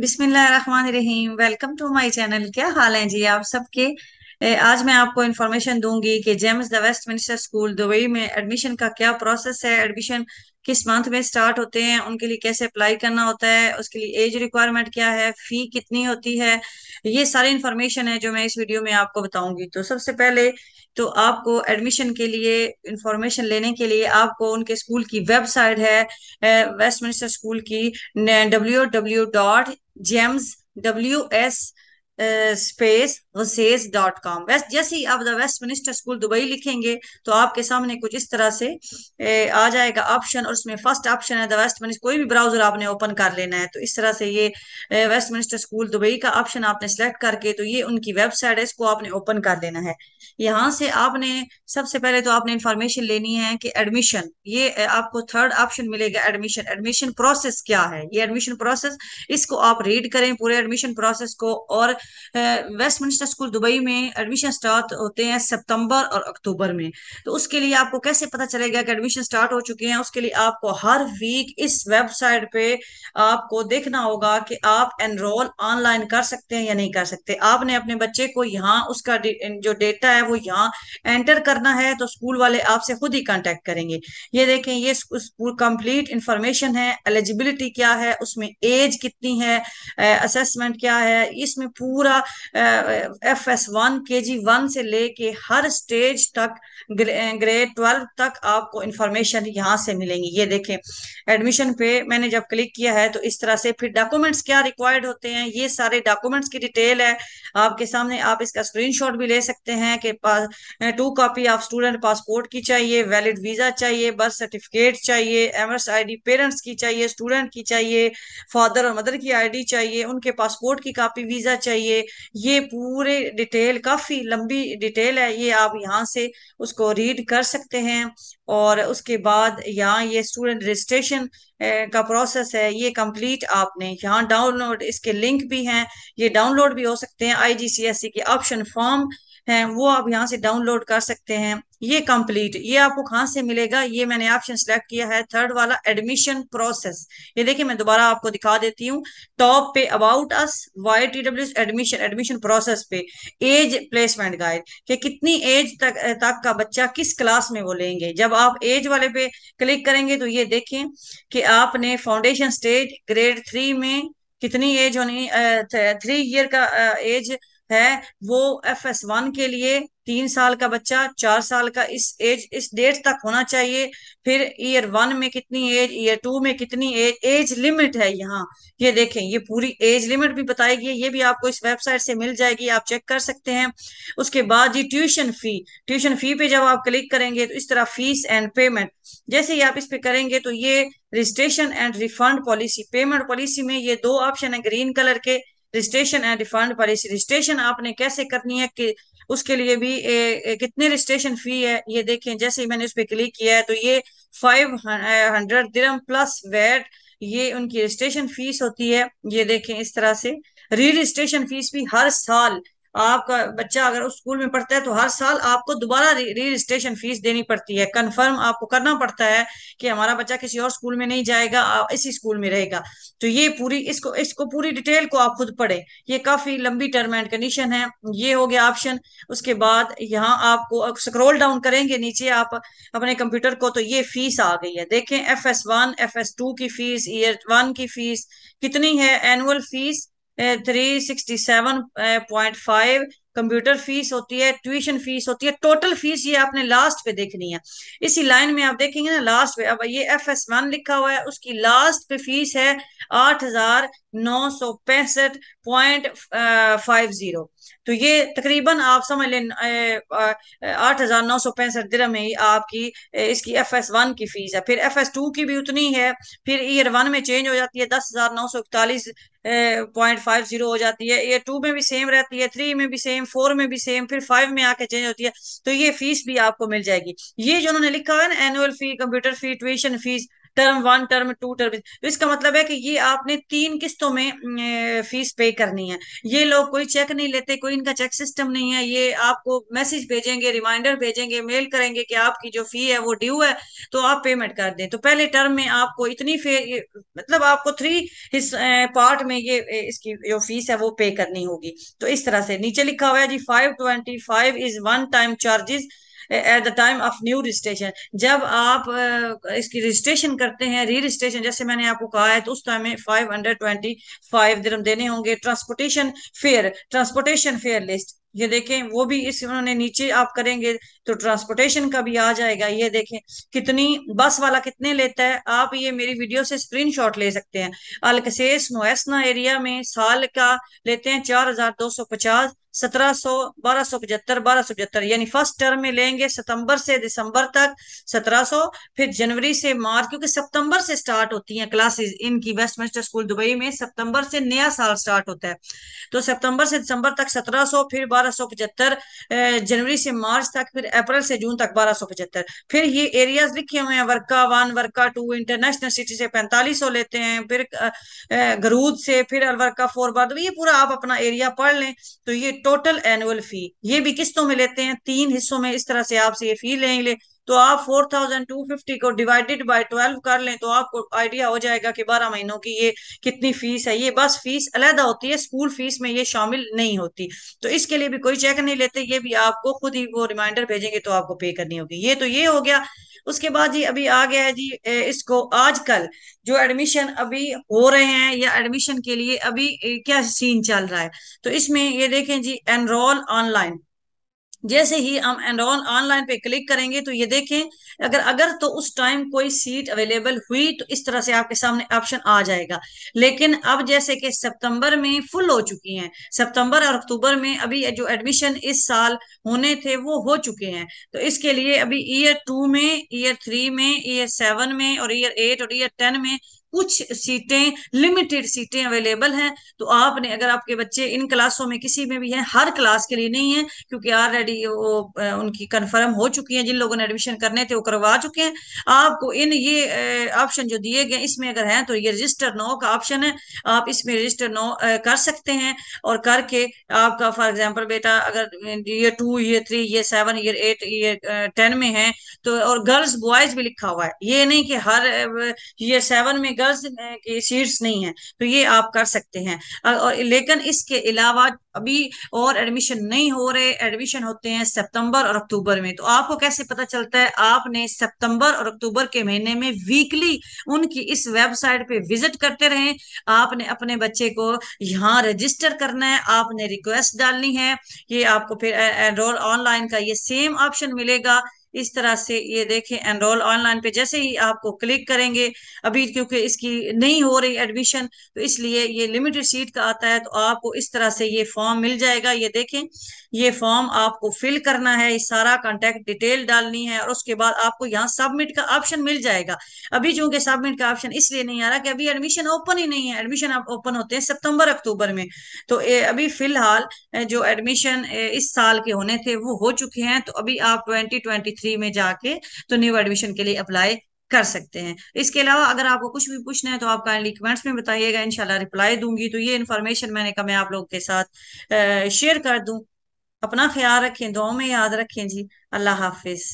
बिस्मिल्लाह रहमान रहीम welcome to my channel क्या हाल है जी आप सबके आज मैं आपको इन्फॉर्मेशन दूंगी कि GEMS the Westminster school Dubai में एडमिशन का क्या प्रोसेस है एडमिशन किस मंथ में स्टार्ट होते हैं उनके लिए कैसे अप्लाई करना होता है उसके लिए एज रिक्वायरमेंट क्या है फी कितनी होती है ये सारी इन्फॉर्मेशन है जो मैं इस वीडियो में आपको बताऊंगी तो सबसे पहले तो आपको एडमिशन के लिए इंफॉर्मेशन लेने के लिए आपको उनके स्कूल की वेबसाइट है वेस्ट मिनिस्टर स्कूल की W W dot GEMS W S uh, dot com वैस जैसे ही आप the Westminster school Dubai लिखेंगे तो आपके सामने कुछ इस तरह से आ जाएगा ऑप्शन और उसमें फर्स्ट ऑप्शन है द वेस्ट मिनिस्टर कोई भी ब्राउजर आपने ओपन कर लेना है तो इस तरह से ये वेस्ट मिनिस्टर स्कूल दुबई का ऑप्शन आपने सेलेक्ट करके तो ये उनकी वेबसाइट है इसको आपने ओपन कर लेना है यहाँ से आपने सबसे पहले तो आपने इंफॉर्मेशन लेनी है कि एडमिशन ये आपको थर्ड ऑप्शन मिलेगा एडमिशन एडमिशन प्रोसेस क्या है ये एडमिशन प्रोसेस इसको आप रीड करें पूरे एडमिशन प्रोसेस को और वेस्ट मिनिस्टर स्कूल दुबई में एडमिशन स्टार्ट होते हैं सितंबर और अक्टूबर में तो उसके लिए आपको कैसे पता चलेगा कि एडमिशन स्टार्ट हो चुके हैं उसके लिए आपको हर वीक इस वेबसाइट पे आपको देखना होगा कि आप एनरोल ऑनलाइन कर सकते हैं या नहीं कर सकते आपने अपने बच्चे को यहाँ उसका जो डेटा है वो यहाँ एंटर करना है तो स्कूल वाले आपसे खुद ही कॉन्टेक्ट करेंगे ये देखें ये कंप्लीट इंफॉर्मेशन है एलिजिबिलिटी क्या है उसमें एज कितनी है असेसमेंट क्या है इसमें पूरा एफ एस वन के जी वन से लेके हर स्टेज तक ग्रेड ट्वेल्व तक आपको इंफॉर्मेशन यहाँ से मिलेंगी ये देखें एडमिशन पे मैंने जब क्लिक किया है तो इस तरह से फिर डॉक्यूमेंट्स क्या रिक्वायर्ड होते हैं ये सारे डॉक्यूमेंट्स की डिटेल है आपके सामने आप इसका स्क्रीन भी ले सकते हैं कि two copy of student passport की चाहिए वैलिड वीजा चाहिए बर्थ सर्टिफिकेट चाहिए एमर्स आई पेरेंट्स की चाहिए स्टूडेंट की चाहिए फादर और मदर की आईडी चाहिए उनके पासपोर्ट की कॉपी वीजा चाहिए चाहिए ये पूरे डिटेल काफ़ी लंबी डिटेल है ये आप यहाँ से उसको रीड कर सकते हैं और उसके बाद यहाँ ये स्टूडेंट रजिस्ट्रेशन का प्रोसेस है ये कंप्लीट आपने यहाँ डाउनलोड इसके लिंक भी हैं ये डाउनलोड भी हो सकते हैं सी के ऑप्शन फॉर्म हैं वो आप यहाँ से डाउनलोड कर सकते हैं ये कंप्लीट ये आपको कहाँ से मिलेगा ये मैंने ऑप्शन सेलेक्ट किया है थर्ड वाला एडमिशन प्रोसेस ये देखिए मैं दोबारा आपको दिखा देती हूँ टॉप पे about us why T W admission admission process पे एज प्लेसमेंट गाइड कि कितनी एज तक तक का बच्चा किस क्लास में वो लेंगे जब आप एज वाले पे क्लिक करेंगे तो ये देखें कि आपने फाउंडेशन स्टेज ग्रेड थ्री में कितनी एज होनी थ्री ईयर का एज है वो एफ एस वन के लिए तीन साल का बच्चा चार साल का इस एज इस डेट तक होना चाहिए फिर ईयर वन में कितनी एज ईयर टू में कितनी एज एज लिमिट है यहाँ ये देखें ये पूरी एज लिमिट भी बताएगी ये भी आपको इस वेबसाइट से मिल जाएगी आप चेक कर सकते हैं उसके बाद जी ट्यूशन फी ट्यूशन फी पे जब आप क्लिक करेंगे तो इस तरह फीस एंड पेमेंट जैसे ही आप इस पे करेंगे तो ये registration and refund policy payment policy में ये दो ऑप्शन है ग्रीन कलर के registration and refund policy registration आपने कैसे करनी है कि उसके लिए भी ए, ए, कितने रजिस्ट्रेशन फी है ये देखें जैसे ही मैंने उस पर क्लिक किया है तो ये फाइव हंड्रेड दिरम प्लस वैट ये उनकी रजिस्ट्रेशन फीस होती है ये देखें इस तरह से री रजिस्ट्रेशन फीस भी हर साल आपका बच्चा अगर उस स्कूल में पढ़ता है तो हर साल आपको दोबारा रजिस्ट्रेशन फीस देनी पड़ती है कंफर्म आपको करना पड़ता है कि हमारा बच्चा किसी और स्कूल में नहीं जाएगा इसी स्कूल में रहेगा तो ये पूरी इसको इसको पूरी डिटेल को आप खुद पढ़े ये काफी लंबी टर्म एंड कंडीशन है ये हो गया ऑप्शन उसके बाद यहाँ आपको स्क्रोल डाउन करेंगे नीचे आप अपने कंप्यूटर को तो ये फीस आ गई है देखें F S one F S two की फीस ईयर वन की फीस कितनी है annual fees three sixty seven point five computer fees होती है ट्यूशन फीस होती है टोटल फीस ये आपने लास्ट पे देखनी है इसी लाइन में आप देखेंगे ना लास्ट पे अब ये एफ एस वन लिखा हुआ है उसकी लास्ट पे फीस है आठ हजार नौ सौ पैंसठ पॉइंट फाइव जीरो तो ये तकरीबन आप समझ लें आठ हजार नौ सौ पैंसठ में ही आपकी इसकी एफ एस वन की फीस है फिर एफ एस टू की भी उतनी है फिर ईयर वन में चेंज हो जाती है दस हजार नौ सौ इकतालीस पॉइंट फाइव जीरो हो जाती है ईयर टू में भी सेम रहती है थ्री में भी सेम फोर में भी सेम फिर फाइव में आके चेंज होती है तो ये फीस भी आपको मिल जाएगी ये जो उन्होंने लिखा है ना annual fee computer fee tuition fees term one term two term तो इसका मतलब है कि ये आपने तीन किस्तों में फीस पे करनी है ये लोग कोई चेक नहीं लेते कोई इनका चेक सिस्टम नहीं है ये आपको मैसेज भेजेंगे रिमाइंडर भेजेंगे मेल करेंगे कि आपकी जो फी है वो ड्यू है तो आप पेमेंट कर दें तो पहले टर्म में आपको इतनी फे मतलब आपको थ्री पार्ट में ये इसकी जो फीस है वो पे करनी होगी तो इस तरह से नीचे लिखा हुआ है जी five twenty five is one time charges at the time of new registration जब आप इसकी रजिस्ट्रेशन करते हैं री रजिस्ट्रेशन जैसे मैंने आपको कहा है तो उस टाइम में फाइव हंड्रेड ट्वेंटी फाइव दिरम देने होंगे transportation fare transportation fare list ये देखें वो भी इस उन्होंने नीचे आप करेंगे तो ट्रांसपोर्टेशन का भी आ जाएगा ये देखें कितनी बस वाला कितने लेता है आप ये मेरी वीडियो से स्क्रीनशॉट ले सकते हैं अलकसेस मोसना एरिया में साल का लेते हैं चार हजार दो सौ पचास सत्रह सौ बारह सौ पचहत्तर बारह सौ पचहत्तर यानी फर्स्ट टर्म में लेंगे सितंबर से दिसंबर तक सत्रह फिर जनवरी से मार्च क्योंकि सितंबर से स्टार्ट होती हैं क्लासेस इनकी वेस्टमिंस्टर स्कूल दुबई में सितंबर से नया साल स्टार्ट होता है तो सितंबर से दिसंबर तक सत्रह फिर बारह सौ पचहत्तर जनवरी से मार्च तक फिर अप्रैल से जून तक बारह सौ पचहत्तर फिर ये एरियाज लिखे हुए हैं Warqa one Warqa two international city से पैंतालीस सौ लेते हैं फिर गरूद से फिर अलवरका फोर बार तो ये पूरा आप अपना एरिया पढ़ लें तो ये टोटल एनुअल फी ये भी किस्तों में लेते हैं तीन हिस्सों में इस तरह से आपसे ये फी लेंगे तो आप फोर थाउजेंड टू फिफ्टी को डिवाइडेड बाय ट्वेल्व कर लें तो आपको आइडिया हो जाएगा कि बारह महीनों की ये कितनी फीस है ये बस फीस अलहदा होती है स्कूल फीस में ये शामिल नहीं होती तो इसके लिए भी कोई चेक नहीं लेते ये भी आपको खुद ही वो रिमाइंडर भेजेंगे तो आपको पे करनी होगी ये तो ये हो गया उसके बाद जी अभी आ गया है जी इसको आजकल जो एडमिशन अभी हो रहे हैं या एडमिशन के लिए अभी क्या सीन चल रहा है तो इसमें ये देखें जी एनरोल ऑनलाइन जैसे ही हम एंड ऑन ऑनलाइन पे क्लिक करेंगे तो ये देखें अगर अगर तो उस टाइम कोई सीट अवेलेबल हुई तो इस तरह से आपके सामने ऑप्शन आ जाएगा लेकिन अब जैसे कि सितंबर में फुल हो चुकी हैं सितंबर और अक्टूबर में अभी जो एडमिशन इस साल होने थे वो हो चुके हैं तो इसके लिए अभी ईयर टू में ईयर थ्री में ईयर सेवन में और ईयर एट और ईयर टेन में कुछ सीटें लिमिटेड सीटें अवेलेबल हैं तो आपने अगर आपके बच्चे इन क्लासों में किसी में भी हैं हर क्लास के लिए नहीं है क्योंकि ऑलरेडी वो उनकी कंफर्म हो चुकी है जिन लोगों ने एडमिशन करने थे वो करवा चुके हैं आपको इन ये ऑप्शन जो दिए गए इसमें अगर हैं तो ये रजिस्टर नो का ऑप्शन है आप इसमें रजिस्टर नो कर सकते हैं और करके आपका फॉर एग्जाम्पल बेटा अगर ये टू ये थ्री ये सेवन ये एट ये टेन में है तो और गर्ल्स बॉयज भी लिखा हुआ है ये नहीं कि हर ये सेवन में फिगर्स की शीट्स नहीं है तो ये आप कर सकते हैं और लेकिन इसके अलावा अभी और एडमिशन नहीं हो रहे एडमिशन होते हैं सितंबर और अक्टूबर में तो आपको कैसे पता चलता है आपने सितंबर और अक्टूबर के महीने में वीकली उनकी इस वेबसाइट पे विजिट करते रहे आपने अपने बच्चे को यहाँ रजिस्टर करना है आपने रिक्वेस्ट डालनी है ये आपको फिर एनरोल ऑनलाइन का ये सेम ऑप्शन मिलेगा इस तरह से ये देखें एनरोल ऑनलाइन पे जैसे ही आपको क्लिक करेंगे अभी क्योंकि इसकी नहीं हो रही एडमिशन तो इसलिए ये लिमिटेड सीट का आता है तो आपको इस तरह से ये फॉर्म मिल जाएगा ये देखें ये फॉर्म आपको फिल करना है सारा कॉन्टेक्ट डिटेल डालनी है और उसके बाद आपको यहाँ सबमिट का ऑप्शन मिल जाएगा अभी चूंकि सबमिट का ऑप्शन इसलिए नहीं आ रहा कि अभी एडमिशन ओपन ही नहीं है एडमिशन आप ओपन होते हैं सितंबर अक्टूबर में तो ए, अभी फिलहाल जो एडमिशन इस साल के होने थे वो हो चुके हैं तो अभी आप ट्वेंटी ट्वेंटी थ्री में जाके तो न्यू एडमिशन के लिए अप्लाई कर सकते हैं इसके अलावा अगर आपको कुछ भी पूछना है तो आप काइंडली कमेंट्स में बताइएगा इनशाला रिप्लाई दूंगी तो ये इन्फॉर्मेशन मैंने कहा मैं आप लोगों के साथ शेयर कर दूं अपना ख्याल रखें दो में याद रखें जी अल्लाह हाफिज